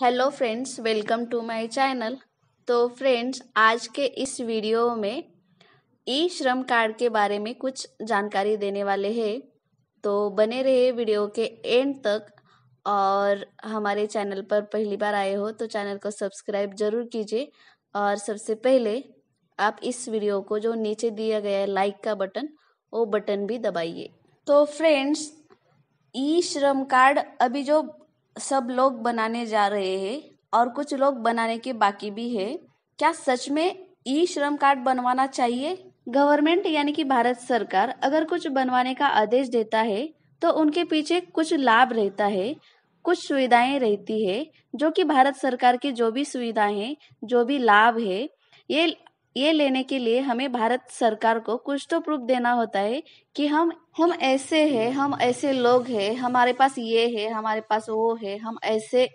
hello friends welcome to my channel तो friends आज के इस वीडियो में ई श्रम कार्ड के बारे में कुछ जानकारी देने वाले हैं तो बने रहे वीडियो के एंड तक और हमारे चैनल पर पहली बार आए हो तो चैनल को सब्सक्राइब जरूर कीजिए और सबसे पहले आप इस वीडियो को जो नीचे दिया गया है लाइक का बटन वो बटन भी दबाइए तो फ्रेंड्स ई श्रम कार्ड अभी जो सब लोग बनाने जा रहे हैं और कुछ लोग बनाने के बाकी भी है क्या सच में ई श्रम कार्ड बनवाना चाहिए गवर्नमेंट यानी कि भारत सरकार अगर कुछ बनवाने का आदेश देता है तो उनके पीछे कुछ लाभ रहता है कुछ सुविधाएं रहती है जो कि भारत सरकार की जो भी सुविधाएं जो भी लाभ है ये ये लेने के लिए हमें भारत सरकार को कुछ तो प्रूफ देना होता है कि हम हम ऐसे हैं हम ऐसे लोग हैं हमारे पास ये है हमारे पास वो है हम ऐसे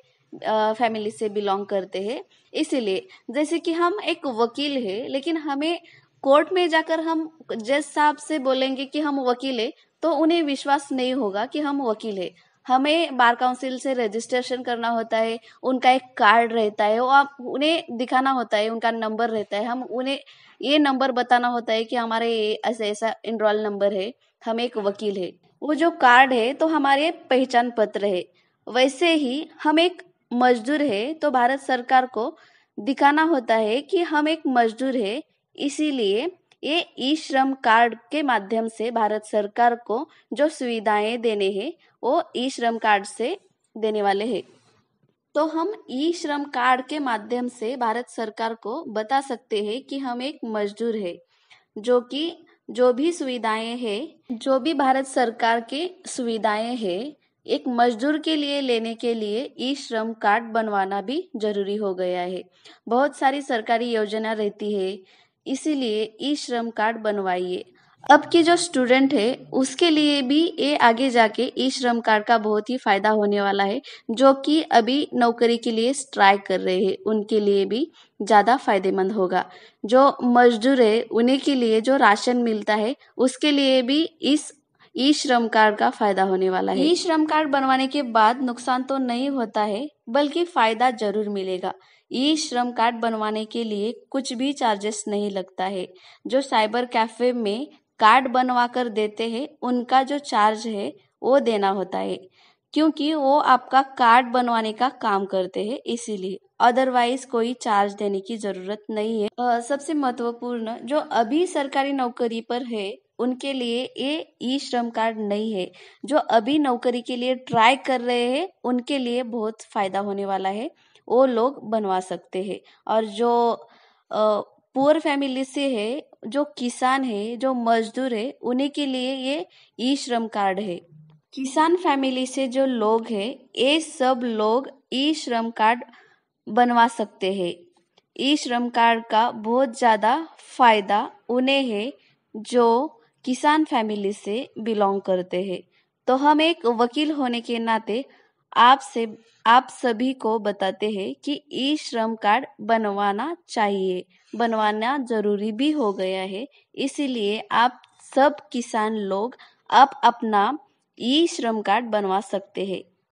फैमिली से बिलोंग करते हैं इसीलिए जैसे कि हम एक वकील है लेकिन हमें कोर्ट में जाकर हम जज साहब से बोलेंगे कि हम वकील है तो उन्हें विश्वास नहीं होगा कि हम वकील है हमें बार काउंसिल से रजिस्ट्रेशन करना होता है उनका एक कार्ड रहता है वो आप उन्हें दिखाना होता है उनका नंबर रहता है हम उन्हें ये नंबर बताना होता है कि हमारे ऐसा ऐसा इनरोल नंबर है हम एक वकील है वो जो कार्ड है तो हमारे पहचान पत्र है वैसे ही हम एक मजदूर है तो भारत सरकार को दिखाना होता है कि हम एक मजदूर है इसीलिए ये ई श्रम कार्ड के माध्यम से भारत सरकार को जो सुविधाएं देने हैं वो ई श्रम कार्ड से देने वाले हैं तो हम ई श्रम कार्ड के माध्यम से भारत सरकार को बता सकते हैं कि हम एक मजदूर है जो कि जो भी सुविधाएं है जो भी भारत सरकार के सुविधाएं है एक मजदूर के लिए लेने के लिए ई श्रम कार्ड बनवाना भी जरूरी हो गया है बहुत सारी सरकारी योजना रहती है इसीलिए ई श्रम कार्ड बनवाइए अब के जो स्टूडेंट है उसके लिए भी ये आगे जाके ई श्रम कार्ड का बहुत ही फायदा होने वाला है जो कि अभी नौकरी के लिए स्ट्राइक कर रहे हैं उनके लिए भी ज़्यादा फायदेमंद होगा जो मजदूर है उन्हें के लिए जो राशन मिलता है उसके लिए भी इस ई श्रम कार्ड का फायदा होने वाला है ई श्रम कार्ड बनवाने के बाद नुकसान तो नहीं होता है बल्कि फायदा जरूर मिलेगा ई श्रम कार्ड बनवाने के लिए कुछ भी चार्जेस नहीं लगता है जो साइबर कैफे में कार्ड बनवा कर देते हैं उनका जो चार्ज है वो देना होता है क्योंकि वो आपका कार्ड बनवाने का काम करते हैं इसीलिए अदरवाइज कोई चार्ज देने की जरूरत नहीं है सबसे महत्वपूर्ण जो अभी सरकारी नौकरी पर है उनके लिए ये ई श्रम कार्ड नहीं है जो अभी नौकरी के लिए ट्राई कर रहे हैं उनके लिए बहुत फ़ायदा होने वाला है वो लोग बनवा सकते हैं और जो पुअर फैमिली से है जो किसान है जो मजदूर है उन्हीं के लिए ये ई श्रम कार्ड है किसान फैमिली से जो लोग है ये सब लोग ई श्रम कार्ड बनवा सकते हैं ई श्रम कार्ड का बहुत ज़्यादा फायदा उन्हें है जो किसान फैमिली से बिलोंग करते हैं तो हम एक वकील होने के नाते आपसे आप सभी को बताते हैं कि ई श्रम कार्ड बनवाना चाहिए बनवाना जरूरी भी हो गया है इसीलिए आप सब किसान लोग अब अपना ई श्रम कार्ड बनवा सकते हैं